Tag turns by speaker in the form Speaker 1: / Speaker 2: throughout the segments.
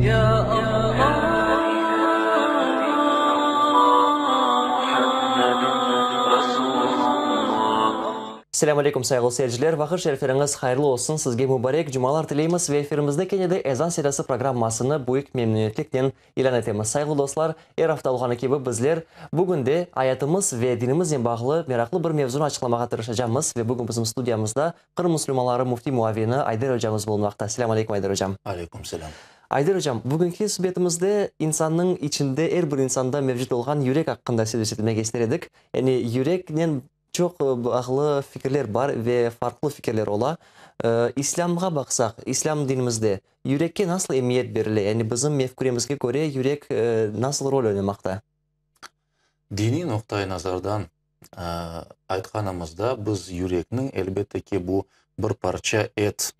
Speaker 1: يا алейкум сайғыл серджілер, вақыр шерферіңіз қайырлы олсын, сізге мүбарек жұмалар тілейміз ве эфирімізді кенеді әзан сериясы программасыны бұйық мемнениетліктен елән етеміз. Сайғыл достар, әр афталғаны кебі бізлер бүгінде аятымыз ве динімізден бағылы мерақлы бір мевзуны ашықламаға тырышажамыз ве бүгін біздің студиямызда қыр мұсылмалары муфти муавені Айдар Өжамыз болмақта. Сәлем Айдар Өжам. Алейкум Айдар ожам бүгүнкү сбетибизде инсандын ичинде эр бир инсанда мевжут болгон юрек акында сөз өтмөк эдик юрекнен чок баглы фикирлер бар ве фаркылуу фикирлер ола исламга баксак ислам динибизде юрекке насыл эмиет бериле яни биздин мефкуремизге көре юрек насыл роль ойномакта диний нуктай назардан
Speaker 2: айтканымызда биз юрекнин элбетте ки бул бир парча эт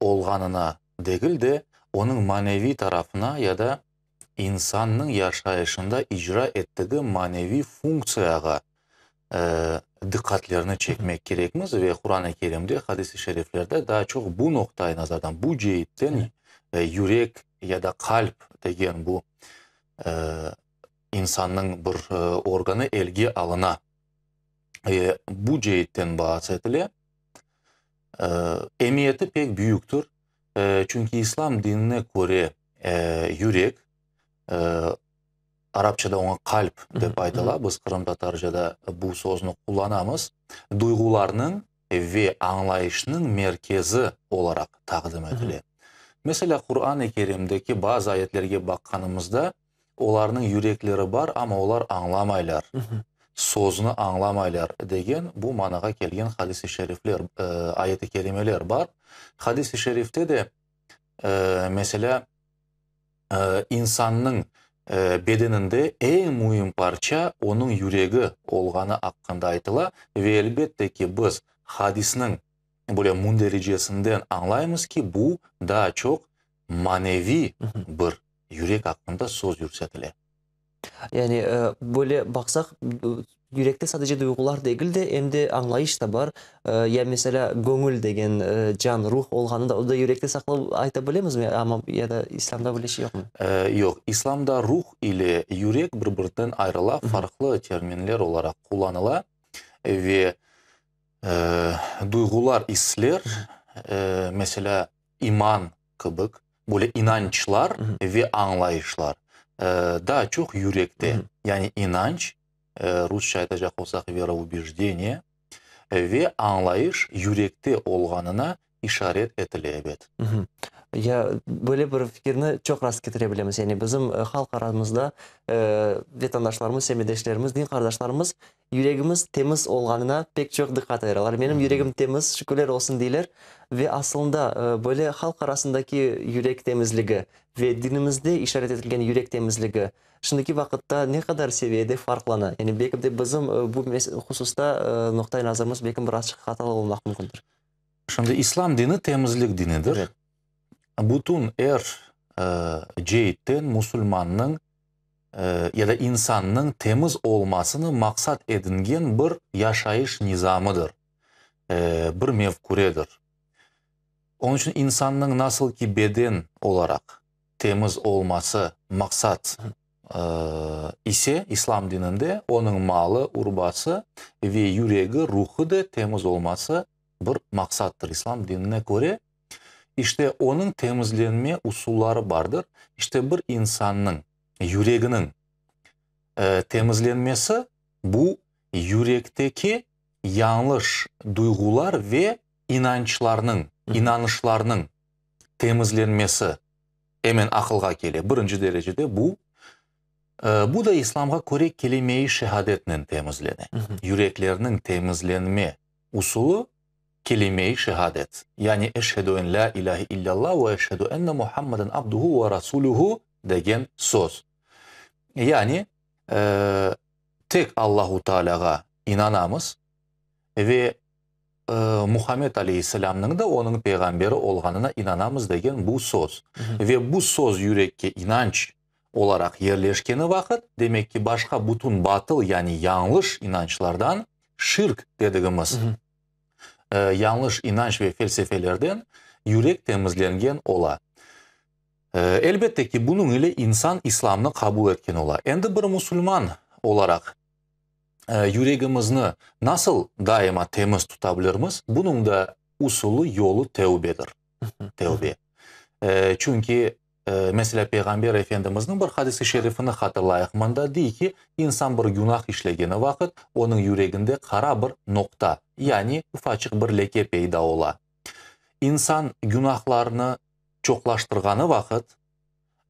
Speaker 2: олганына değil de onun manevi tarafına ya da insanın yaşayışında icra ettiği manevi funksiyaya e, dikkatlerini çekmek gerekmez ve Kur'an-ı Kerim'de hadis-i şeriflerde daha çok bu noktayı nazardan, bu cihitten e, yürek ya da kalp degen bu e, insanın bir e, organı elgi alına e, bu cihitten bahsedilir. E, emniyeti pek büyüktür. E, çünkü İslam dinine göre e, yürek, e, Arapçada ona kalp деп айтыла. Біз қырым татаржада бұл созны қолданамыз. Дұйғыларның ве аңлайышының меркезі оларақ тағдым етіле. Мәселе, Құран-ы Керимдегі баз аятлерге баққанымызда оларның юреклері бар, ама олар аңламайлар созыны аңламайлар деген бұл манаға келген хадисе шерифлер ә, аяты керемелер бар хадисе шерифте де ә, мәселе ә, инсанның ә, бедінінде ең мұйым парча оның юрегі олғаны аққында айтыла ве әлбетте біз хадисінің более мун аңлаймыз ки бұл да чоқ маневи бір юрек аққында сөз жүрсетіледі
Speaker 1: яғни бөле бақсақ жүректе садаже дуйгулар дегил де эмде аңлайыш да бар я мисалы көңіл деген жан рух болғаны да ұлды жүректе айта білеміз ме ама я да исламда ол еш
Speaker 2: жоқ исламда рух или жүрек бір біртін айрыла фарқлы терминлер оларак қолданыла ве дуйгулар ислер мәселе иман кебек более инанчылар ве аңлайышлар Э, да, çok юректе, Hı инанч, Yani э, inanç, Rusça айтacak olsak вероубеждение э, юректе олғанына yürekte olganına işaret этилебет.
Speaker 1: Я бөле бір фикерні чоқ рас кетіре білеміз яғни біздің халық арамызда ә, семедешлеріміз дин қардашларымыз юрегіміз теміз олғанына пек чоқ диккат айыралар менің теміз шүкірлер осын дейлер ве асылында ә, бөле халық арасындаки темізлігі ве динімізде ишарат етілген юрек темизлиги шындыки вақытта не қадар севиеде фарклана яни бекимде бизим бұл хусуста нуктай назарымыз бекім бір ачык хата болмак мүмкүндүр
Speaker 2: ошондо ислам дини темізлік динидир бутун эр жейттен мусульманның яда инсанның теміз олмасыны мақсат әдінген бір яшайыш низамыдыр Бір мевкуредир Оның үшін инсанның насыл ки беден оларақ теміз олмасы мақсат ә, исе ислам динінде, оның малы урбасы ве юрегі рухы да теміз олмасы бір мақсаттыр ислам дініне көре иште оның темізленме усулары бардыр иште бір инсанның юрегінің ә, э, темізленмесі бұ, юректеке яңлыш дұйғулар ве инанчыларның инанышларының темізленмесі emin akılga kele. Birinci derecede bu. Ee, bu da İslam'a göre kelime-i şehadetinin temizleni. Yüreklerinin temizlenme usulü kelimeyi şehadet. Yani eşhedü en la ilahe illallah ve eşhedü enne Muhammeden abduhu ve rasuluhu degen söz. Yani e, tek Allahu Teala'ya inanamız ve ә, э, мұхаммед әлейхисаламның да оның пейғамбері олғанына инанамыз деген бұл сөз ве бұл сөз юрекке инанч оларақ ерлешкені вақыт демек ки башқа бұтын батыл яғни яңылыш инанчлардан ширк дедігіміз э, яңлыш яңылыш инанч ве фельсефелерден юрек темізленген ола э, әлбетте ә, бұның іле инсан исламны қабу еткен ола енді бір мұсылман оларақ Ә, юрегімізні насыл дайыма теміз тұта білерміз бұның да усулы жолы тәубедір тәубе ә, чүнки ә, мәселе пайғамбер эфендіміздің бір хадисі шерифін хатырлайық мында дейді инсан бір гюнах ішлегені вақыт оның юрегінде қара бір нокта яғни уфачық бір леке пайда ола инсан гюнахларыны чоқлаштырғаны вақыт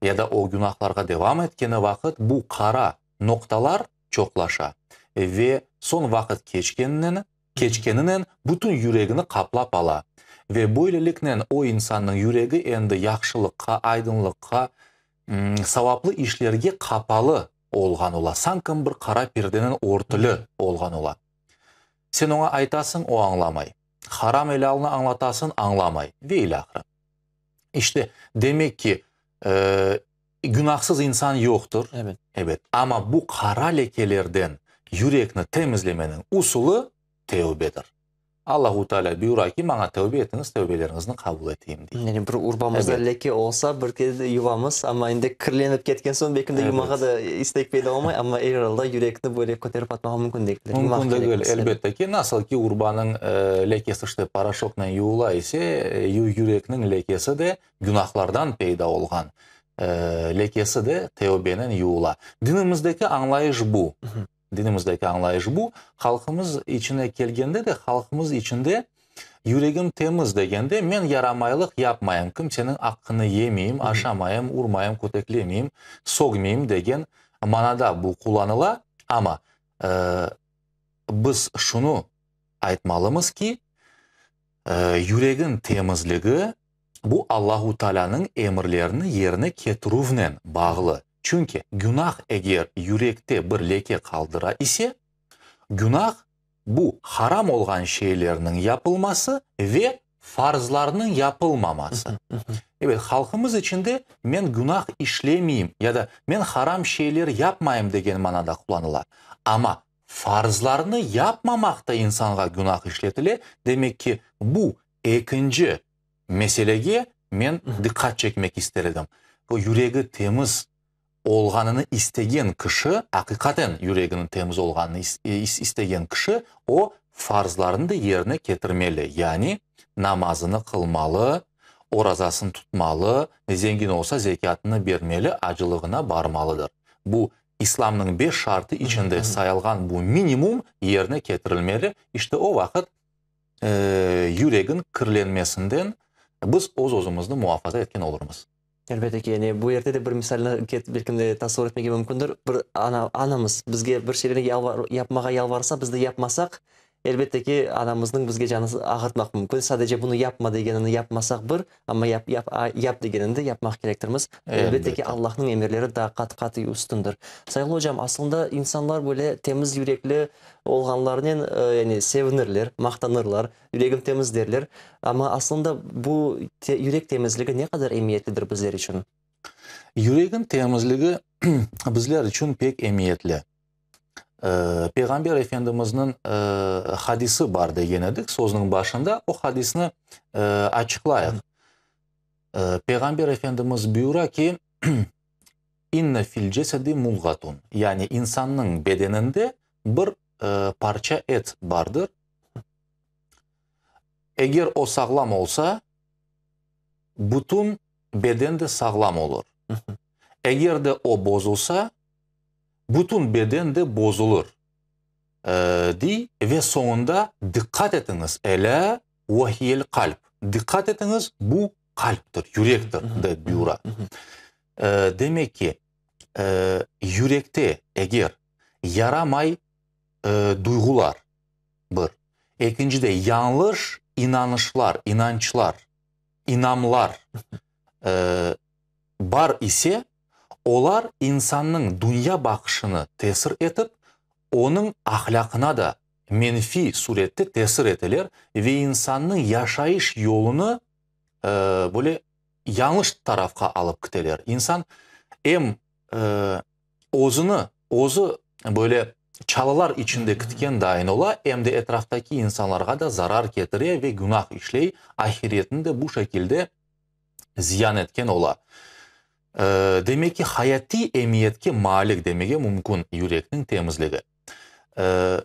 Speaker 2: яда о гюнахларға девам еткені вақыт бұл қара нокталар чоқлаша ве сон вақыт кешкенінен кечкенінен бүтін жүрегіні қаплап ала ве бойлілікнен ой инсанның жүрегі әнді яқшылыққа айдынлыққа сауаплы ішлерге қапалы олған ола сан кім бір қара перденін ортылы олған ола сен оңа айтасың о аңламай харам әлалыны аңлатасың аңламай Вейлі ақырын. іште демек ке, гүнақсыз инсан йоқтыр ама бұ қара лекелерден жүрекні темізлеменің усулы тәубедір аллаху тағала бұйыра ки маңа тәубе етіңіз тәубелеріңізді қабыл етейін дейді яғни бір урбамызда
Speaker 1: ләке болса бір кезде юбамыз амма енді кірленіп кеткен соң бекінде юмаға да истек пайда болмай амма эралда жүректі бөлек көтеріп атмаға мүмкіндіктер мүмкіндігі әлбетте
Speaker 2: ки насыл урбаның ләкесі іште порошокнан юыла есе ләкесі де гүнахлардан пайда болған ләкесі де тәубенен юыла дініміздегі аңлайыш бұл дініміздегі аңлайыш бұл халқымыз ішіне келгенде де халқымыз ішінде жүрегім теміз дегенде мен ярамайлық япмайым кім сенің аққыны емеймін ашамайым ұрмайым көтеклемеймін согмеймін деген манада бұл қолланыла ама біз шұны айтмалымыз ки жүрегің темізлігі бұл аллаху тағаланың емірлерінің еріне кетіруінен бағлы Чүнке гүнақ егер юректе бір леке қалдыра исе гүнақ бұ харам олған шейлерінің япылмасы ве фарзларының япылмамасы Ебет, халқымыз ішінде мен гүнақ ішлемейім яда мен харам шейлер япмайым деген манада қолданылады ама фарзларыны япмамақта инсанға гүнах демек ке бұ екінші меселеге мен диққат чекмек істер бұл теміз олғанын істеген күші, ақиқатен жүрегінің теміз олғанын істеген кіші о фарзларынды еріне кетірмелі яғни намазыны қылмалы оразасын тұтмалы зенгін болса зекатыны бермелі ажылығына бармалыдыр бұл исламның бес шарты ішінде саялған бұл минимум еріне кетірілмелі іште о вақыт жүрегін кірленмесінден
Speaker 1: біз өз өзімізді муафаза еткен олырмыз әлбетте ки, бұл жерде де бір мысалы мисалны беркемдә тасвир етмеге мүмкіндір бір ана анамыз безгә бер şeyләрне япмаға ялварса, бізді япмасақ, Elbette ki anamızın bizga canını ağırtmak mümkün. Sadece bunu yapma degenini yapmasak bir, ama yap, yap, yap degenini de yapmak gerektirmiz. Elbette ki Allah'ın emirleri daha kat kat üstündür. Sayın hocam aslında insanlar böyle temiz yürekli olganlarının e, yani sevinirler, maktanırlar, yüreğim temiz derler. Ama aslında bu te, yürek temizliği ne kadar emniyetlidir bizler için? Yüreğin temizliği
Speaker 2: bizler için pek emniyetli. ә, пайғамбар ефендіміздің ә, хадисі бар деген едік сөзінің башында о хадисіні ә, ашықлайық ә, пайғамбар ефендіміз бұйыра ки инна фил джесади мулғатун яғни инсанның беденінде бір ә, парча эт бардыр егер о сағлам болса бүтін беден де сағлам егер де о бозылса bütün beden de bozulur. E, di ve sonunda dikkat etiniz. Ele vahiyel kalp. Dikkat etiniz bu kalptir, yürektir de buyurar. E, ee, demek ki e, yürekte eğer yaramay e, duygular bir. İkinci de yanlış inanışlar, inançlar, inamlar e, bar ise олар инсанның дүния бақышыны тесір етіп, оның ақлақына да менфи суретті тесір етілер, ве инсанның яшайыш елуны ә, э, бөле яңыш тарафқа алып кітелер. Инсан әм э, озыны, озы бөле чалылар ішінде күткен дайын ола, әмді әтрафтаки инсанларға да зарар кетіре ве гүнақ ішлей, ахиретінде бұ шәкілде зиян еткен ола ә, демеки хаяти эмиетке малик демеге мүмкін юректің темізлігі ә,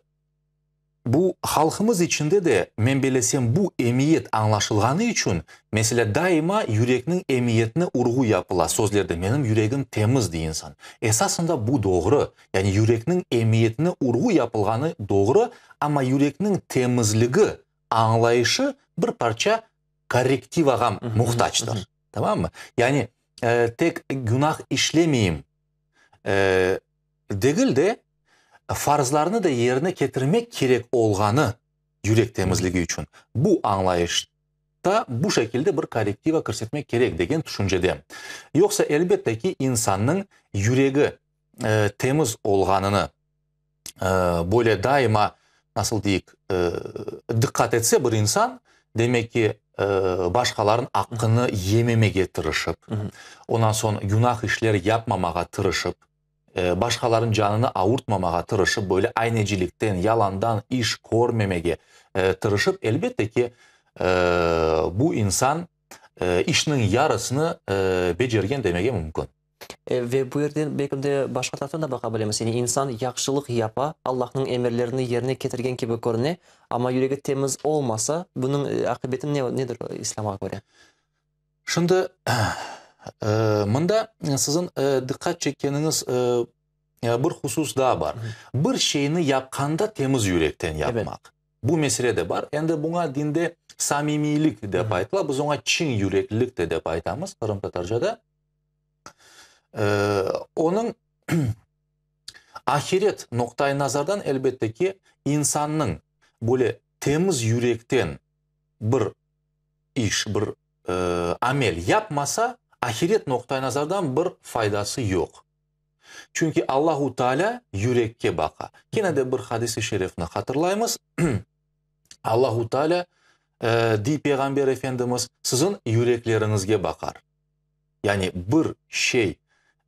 Speaker 2: бұл халқымыз ішінде де мен білесем бұл эмиет аңлашылғаны үшін мәселе дайыма юректің эмиетіне ургу япыла сөздерде менің юрегім теміз дейін сан эсасында бұл доғры яғни юректің эмиетіне ургу япылғаны доғры ама юректің темізлігі аңлайышы бір парча коррективаға мұқтаждыр тамам мı? Yani ә, тек гүнах ішлемейім ә, дегіл де фарзларыны да еріне кетірмек керек олғаны жүректемізлігі үчін. бұ аңлайышта бұ шәкілді бір корректива көрсетмек керек деген түшіншеде Йоқса, әлбетте ки инсанның жүрегі ә, теміз олғанына более дайыма насыл дейік етсе бір инсан демекки башқаларын акыны емемеге тырышып онан соң юнақ ишлер япмамага тырышып башқаларын жаныны ауыртмамага тырышып бөлі айнежиликтен яландан иш көрмемеге тырышып элбеттеки бұ инсан ішнің ярысыны бежерген демеге мүмкін.
Speaker 1: Э, вебуирдин бекимди башка тараптан да бака белемиз эни инсан жакшылык япа аллахтын эмерлерин жерине кетирген киби көрүнө ама жүрөгү темиз болмаса бунун э, акыбети эмнедир исламга көрө
Speaker 2: шунда э, мында сиздин дикат чеккениңиз бир хусус да бар бир шейни яққанда темиз жүректен япмак бу маселе бар энди буга динде самимийлик деп айтылат биз оңа чың жүрөклүк деп айтабыз кырым татарчада ә, оның ахирет нұқтай назардан әлбетте ке инсанның бөле теміз юректен бір иш бір ә, амел япмаса ахирет нұқтай назардан бір файдасы жоқ Чүнкі аллаху тағала юрекке бақа Кені де бір хадисі шерифні қатырлаймыз. аллаху тағала ә, э, дей пеғамбер ефендіміз сіздің юреклеріңізге бақар яғни бір шей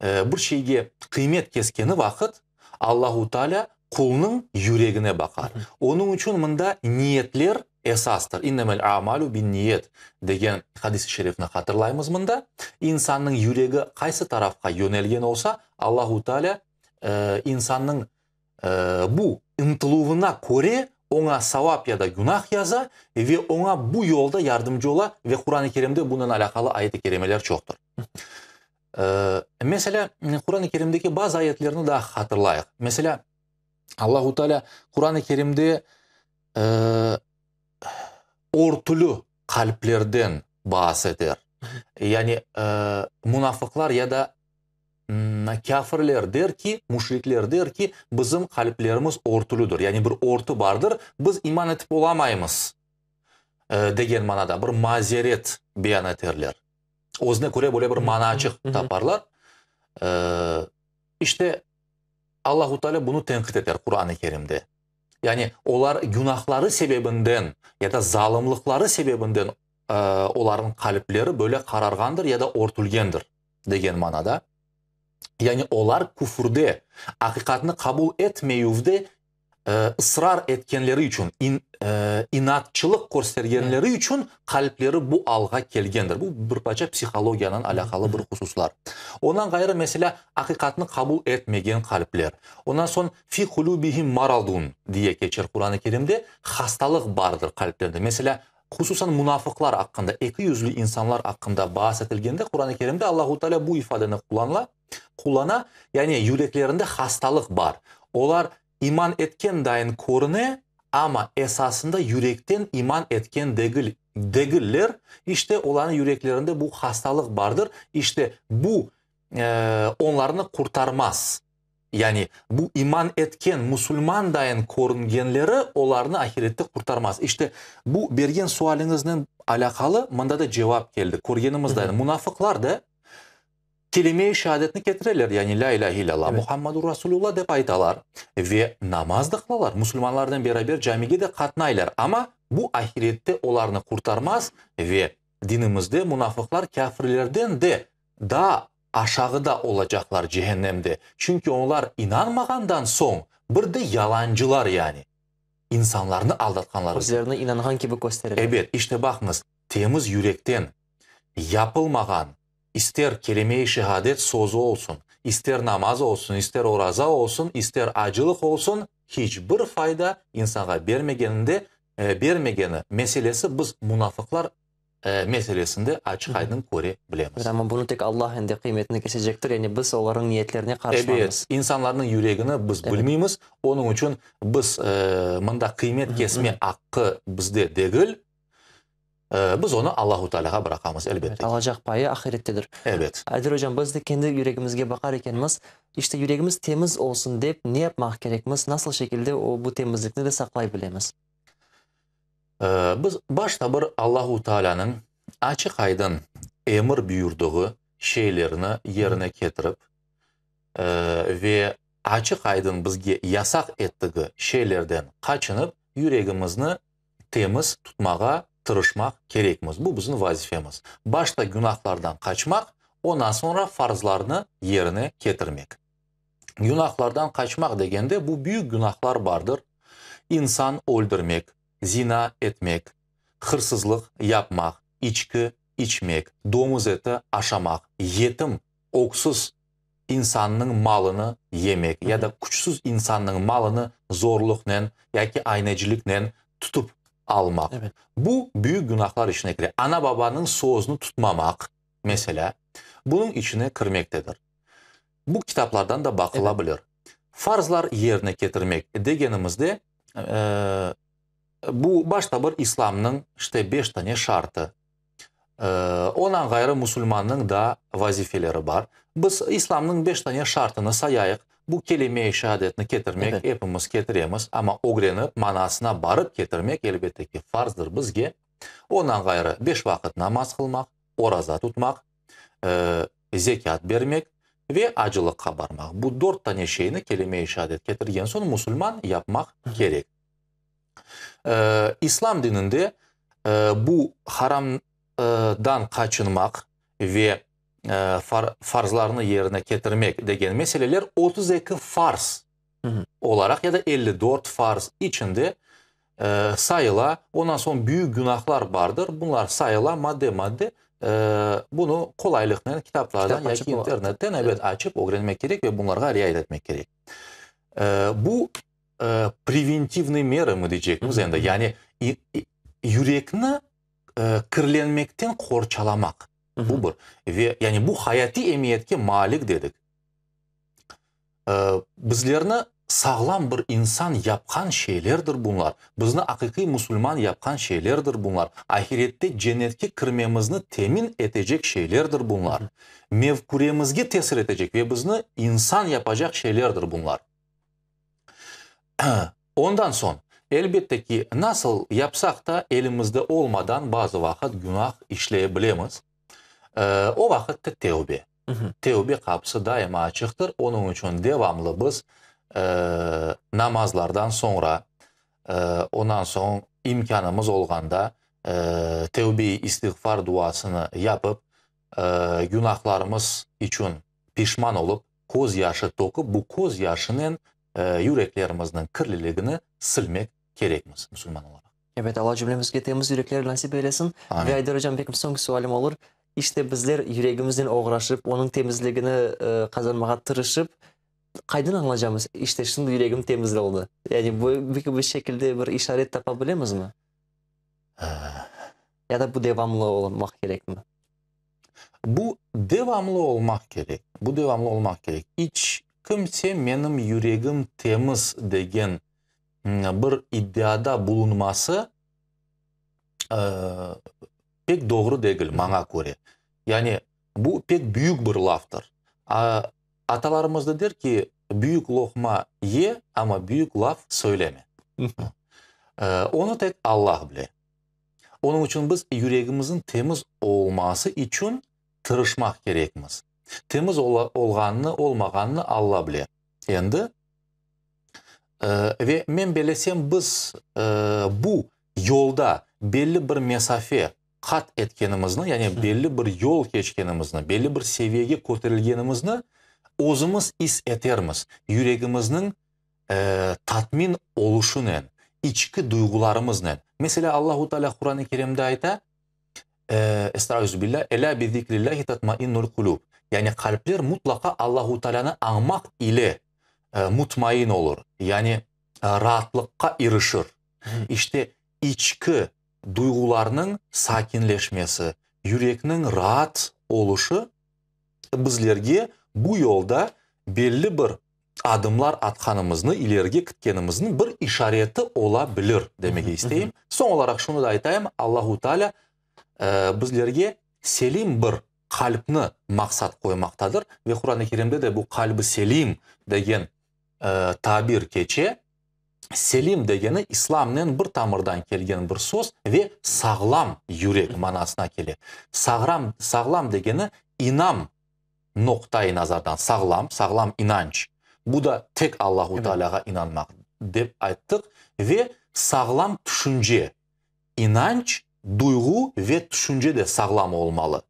Speaker 2: Э, бір шейге қимет кескені вақыт аллаху тағала құлының жүрегіне бақар оның үшін мында ниетлер эсастыр иннамал амалу бин ниет деген хадис шерифні қатырлаймыз мында инсанның жүрегі қайсы тарафқа жөнелген болса аллаху тағала ә, э, инсанның ә, э, бұл ынтылуына көре оңа сауап яда гүнах яза ве оңа бұл жолда ярдым жола ве құран керімде бұнан алақалы аяты керемелер жоқтыр ә, мәселе құран керімдегі баз аятлерін да хатырлайық мәселе Аллах тағала құран керімде ә, ортүлі қалплерден бас етер яғни ә, мұнафықлар я да кәфірлер дер ки мушриклер дер ки біздің қалплеріміз ортүлідір яғни бір орты бардыр біз иман етіп бола ә, деген манада бір мазерет беян етерлер өзіне көре бөле бір мана тапарлар ә, іште аллаху тағала бұны тәңкіт етер құран керімде яғни олар гүнахлары себебінден яда залымлықлары себебінден ә, олардың қаліплері бөле қарарғандыр яда ортүлгендір деген манада яғни олар куфрде ақиқатны қабыл етмеуде ысрар еткенлері үшін ин, ә, инатшылық көрсетергенлері үшін қаліптері бұл алға келгендір бұл бір пача психологиянан алақалы бір құсуслар онан қайры мәселе ақиқатын қабыл етмеген қаліплер онан соң фи маралдун дие кечер құран керімде хасталық бардыр қаліплерде мәселе хусусан münafıklar ақында екі yüzlü инсанлар hakkında bahsedildiğinde етілгенде құран Kerim'de Allahu тағала бұл ифадені kullanla, яғни yani хасталық бар олар iman etken dayin ko'rinadi ama esasında yürekten iman etken degil degiller işte olan yüreklerinde bu hastalık vardır. İşte bu e, onlarını kurtarmaz. Yani bu iman etken Müslüman dayan ko'ringanlari onlarını ahirette kurtarmaz İşte bu bergan suolingizdan alakalı manda da cevap javob keldi. Ko'rganimizdan da. kelime-i şehadetini Yani la ilahe illallah, evet. Muhammedur Resulullah deb aytalar ve namaz da kılalar. Müslümanlardan beraber camiye qatnaylar katnaylar. bu ahirette onlarını kurtarmaz ve dinimizde münafıklar kafirlerden de da aşağıda olacaklar cehennemde. Çünkü onlar inanmagandan son bir de yalancılar yani. İnsanlarını aldatkanlar. Özlerine inangan gibi gösterir. Evet işte bakınız temiz yürekten yapılmagan ister kelime-i şehadet sözü olsun, ister namaz olsun, ister oraza olsun, ister acılık olsun, hiçbir fayda insana bermegeninde e, bermegeni meselesi biz münafıklar e, meselesinde
Speaker 1: açık aydın kore білеміз Ama bunu tek Allah hende kıymetini kesecektir. Yani biz onların niyetlerine karışmamız. Evet,
Speaker 2: insanların yüreğini biz evet. bilmemiz. Onun için biz e, mında kıymet kesme hakkı bizde değil. Ee, biz onu Allahu Teala'ya bırakamiz elbette.
Speaker 1: Evet, alacak payı ahirettedir. Evet. Adil hocam biz de kendi yüreğimizge bakar ekenimiz işte yüreğimiz temiz olsun deyip ne yapmak gerekmiz? Nasıl şekilde o bu temizlikni de saklayabilimiz? Ee, biz başta bir Allahu Teala'nın açık
Speaker 2: aydın emir buyurduğu şeylerini yerine getirip e, ve açık aydın bizge yasak ettiği şeylerden kaçınıp yüreğimizni temiz tutmağa tırışmak gerekmez. Bu bizim vazifemiz. Başta günahlardan kaçmak, ondan sonra farzlarını yerine getirmek. Günahlardan kaçmak degende bu büyük günahlar vardır. İnsan öldürmek, zina etmek, hırsızlık yapmak, içki içmek, domuz eti aşamak, yetim, oksuz insanın malını yemek ya da kuçsuz insanın malını zorlukla ya ki aynecilikle tutup almak. Evet. Bu büyük günahlar içine girer. Ana babanın sözünü tutmamak mesela bunun içine kirmektedir. Bu kitaplardan da bakılabilir. Evet. Farzlar yerine getirmek degenimizde e, bu başta bir İslam'ın işte beş tane şartı. E, ondan gayrı Müslüman'ın da vazifeleri var. Biz İslam'ın beş tane şartını sayayık bu kelimeye şehadetini getirmek evet. hepimiz getiremiz ama ogrenip manasına barıp getirmek elbette ki farzdır bizge. Ondan gayrı beş vakit namaz kılmak, oraza tutmak, e, zekat bermek ve acılıkka barmak. Bu dört tane şeyini kelimeyi i şehadet getirgen son musulman yapmak gerek. E, İslam dininde e, bu haramdan kaçınmak ve ee, far, farzlarını yerine getirmek degen meseleler 32 farz olarak ya da 54 farz içinde e, sayıla ondan sonra büyük günahlar vardır. Bunlar sayıla madde madde e, bunu kolaylıkla kitaplardan Kitap ya internetten evet, açıp öğrenmek gerek ve bunlara riayet etmek gerek. E, bu e, preventivni mera mı diyecek endi ya'ni yurakni e, kirlanmakdan qo'rchalamoq bu e, Ve yani bu hayati emniyetke malik dedik. Ee, bizlerni sağlam bir insan yapkan şeylerdir bunlar. Bizni hakiki musulman yapkan şeylerdir bunlar. Ahirette cennetki kirmemizni temin edecek şeylerdir bunlar. Mevkuremizge tesir edecek ve bizni insan yapacak şeylerdir bunlar. Ondan son elbette ki nasıl yapsak da elimizde olmadan bazı vakit günah işleyebilemiz. Ee, o vakitte tevbe. Tevbe kapısı daima açıktır. Onun için devamlı biz e, namazlardan sonra e, ondan sonra imkanımız olganda e, tevbe istiğfar duasını yapıp e, günahlarımız için pişman olup koz yaşı dokup bu koz yaşının e, yüreklerimizin kirliliğini silmek
Speaker 1: gerekmiz Müslüman olarak. Evet Allah cümlemiz getirdiğimiz yürekleri nasip eylesin. Amin. Ve Aydar Hocam benim son sualim olur. Иште біздер жүрегімізден оғырашып оның темізлігіні қазармаға тырышып қайдан аңлажамыз іште шын жүрегім болды яғни бұл шекілде бір ишарет тапа білеміз ма я да бұл девамлы болмақ керек ма бұл девамлы болмақ керек бұл девамлы болмақ керек
Speaker 2: кім кімсе менің жүрегім теміз деген бір идеяда бұлынмасы пек доғры дегіл маңа көре яғни бұл пек бүйік бір лафтыр а, аталарымызды дер ке бүйік лохма е ама бүйік лаф сөйлеме ә, оны тек аллах біле оның үшін біз жүрегіміздің теміз олмасы үшін тырышмақ керекміз теміз олғанны олмағанны алла біле енді ә, мен білесем, біз ә, бұл елді белгілі бір месафе kat etkenimizni ya'ni belli bir yo'l kechganimizni belli bir seviyaga ko'tarilganimizni o'zimiz is etermiz yuragimizning e, tatmin olishini ichki tuyg'ularimizni masalan allohu taolo qur'oni karimda aytadi e, ela bi zikrillahi tatmainnul kulub. Yani kalpler mutlaka Allahu Teala'nı anmak ile e, mutmain olur. Yani e, rahatlıkka erişir. işte içki дуйғуларының сакинлешмесі жүрекнің рат олушы бізлерге бұ елда белгілі бір адымлар атқанымызны илерге күткеніміздің бір ишареті ола білір демеге істейм соң оларақ шыны да айтайым аллаху Таля бізлерге селим бір қалпны мақсат қоймақтадыр ве құран керемді де бұл қалбы селим деген табир кече селим дегені исламнен бір тамырдан келген бір сөз ве сағлам жүрек манасына келеді сағрам сағлам дегені инам ноқтай назардан сағлам сағлам инанч бұл да тек аллаху тағалаға инанмақ деп айттық ве сағлам түшінже инанч дұйғу ве түшінже де сағлам олмалы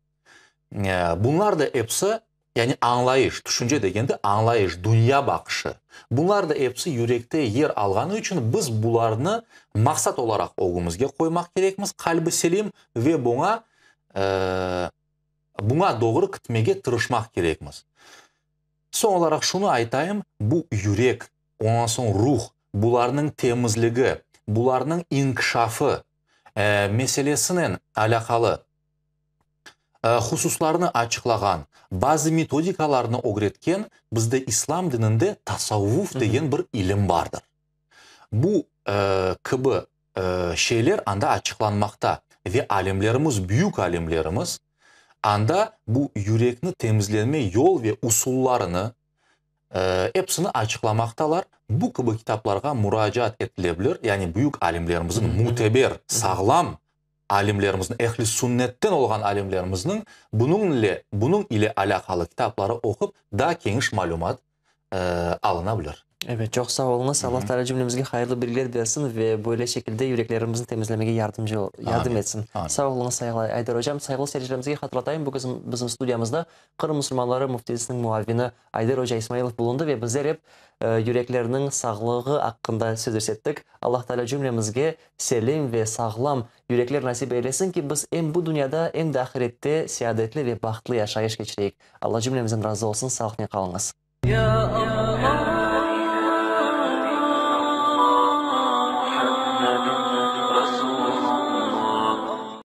Speaker 2: ә, Бұнлар да епсі яғни аңлайыш түшінже дегенді аңлайыш дүния бақышы бұлар да епсі жүректе ер алғаны үшін біз бұларны мақсат оларақ оғымызге қоймақ керекміз қалбі селим ве бұңа ә, бұңа доғыр күтмеге тырышмақ керекміз соң оларақ шуны айтайым бұл жүрек онан соң рух бұларның темізлігі бұларның инкшафы ә, алақалы Э, хусусларыны ачықлаған базы методикаларыны оғреткен бізді ислам дінінде тасауф деген бір ілім бардыр Бұ күбі шелер шейлер анда ачықланмақта ве әлемлеріміз бүйік әлемлеріміз анда бұ юрекні темізленме ел ве усулларыны ә, э, ачықламақталар бұ кібі китапларға мұражат әттілебілер, білер яғни бүйік әлемлеріміздің әлімлеріміздің эхли сүннеттен олған әлімлеріміздің бұның ле бұның или алақалы кітаплары оқып да кеңіш малумат э,
Speaker 1: алына білер Evet çok sağ olun. Allah Teala cümlemize hayırlı birlikler versin ve böyle şekilde yüreklerimizi temizlemeye yardımcı yardım Amin. etsin. Amin. Sağ olun sayılı Aydar Hocam. Saygılı seyircilerimize hatırlatayım. Bu bizim, bizim stüdyamızda Kırım Müslümanları Müftesinin muavini Aydar Hoca İsmailov bulundu ve bizler hep e, yüreklerinin sağlığı hakkında söz ettik. Allah Teala cümlemizge selim ve sağlam yürekler nasip eylesin ki biz hem bu dünyada hem de ahirette saadetli ve bahtlı yaşayış geçireyik. Allah cümlemizin razı olsun. Sağlıkla kalınız. Ya Allah.